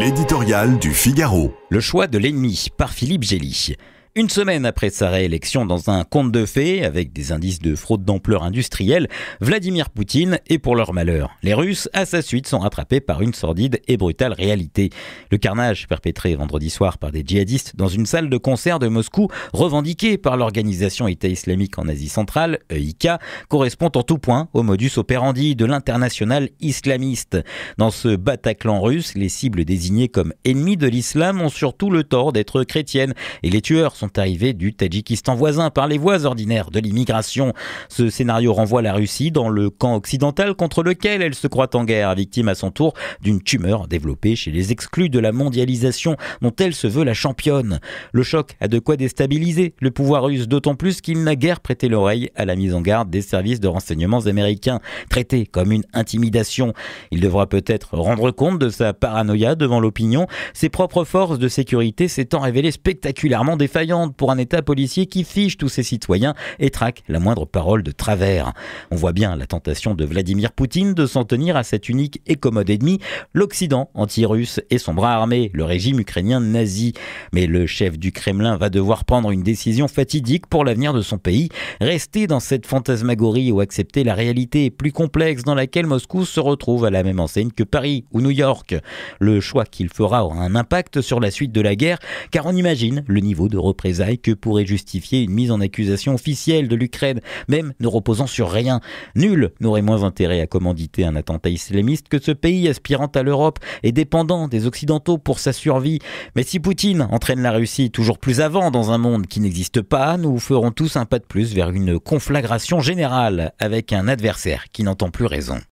L'éditorial du Figaro. Le choix de l'ennemi par Philippe Gély. Une semaine après sa réélection dans un conte de fées avec des indices de fraude d'ampleur industrielle, Vladimir Poutine est pour leur malheur. Les Russes, à sa suite, sont rattrapés par une sordide et brutale réalité. Le carnage perpétré vendredi soir par des djihadistes dans une salle de concert de Moscou revendiquée par l'organisation État islamique en Asie centrale, EIK, correspond en tout point au modus operandi de l'international islamiste. Dans ce Bataclan russe, les cibles désignées comme ennemies de l'islam ont surtout le tort d'être chrétiennes et les tueurs sont arrivé arrivés du Tadjikistan voisin par les voies ordinaires de l'immigration. Ce scénario renvoie la Russie dans le camp occidental contre lequel elle se croit en guerre, victime à son tour d'une tumeur développée chez les exclus de la mondialisation dont elle se veut la championne. Le choc a de quoi déstabiliser le pouvoir russe, d'autant plus qu'il n'a guère prêté l'oreille à la mise en garde des services de renseignements américains, traité comme une intimidation. Il devra peut-être rendre compte de sa paranoïa devant l'opinion, ses propres forces de sécurité s'étant révélées spectaculairement défaillantes pour un État policier qui fiche tous ses citoyens et traque la moindre parole de travers. On voit bien la tentation de Vladimir Poutine de s'en tenir à cet unique et commode ennemi, l'Occident anti-russe et son bras armé, le régime ukrainien nazi. Mais le chef du Kremlin va devoir prendre une décision fatidique pour l'avenir de son pays, rester dans cette fantasmagorie ou accepter la réalité plus complexe dans laquelle Moscou se retrouve à la même enseigne que Paris ou New York. Le choix qu'il fera aura un impact sur la suite de la guerre, car on imagine le niveau de représailles que pourrait justifier une mise en accusation officielle de l'Ukraine, même ne reposant sur rien. Nul n'aurait moins intérêt à commanditer un attentat islamiste que ce pays aspirant à l'Europe et dépendant des Occidentaux pour sa survie. Mais si Poutine entraîne la Russie toujours plus avant dans un monde qui n'existe pas, nous ferons tous un pas de plus vers une conflagration générale avec un adversaire qui n'entend plus raison.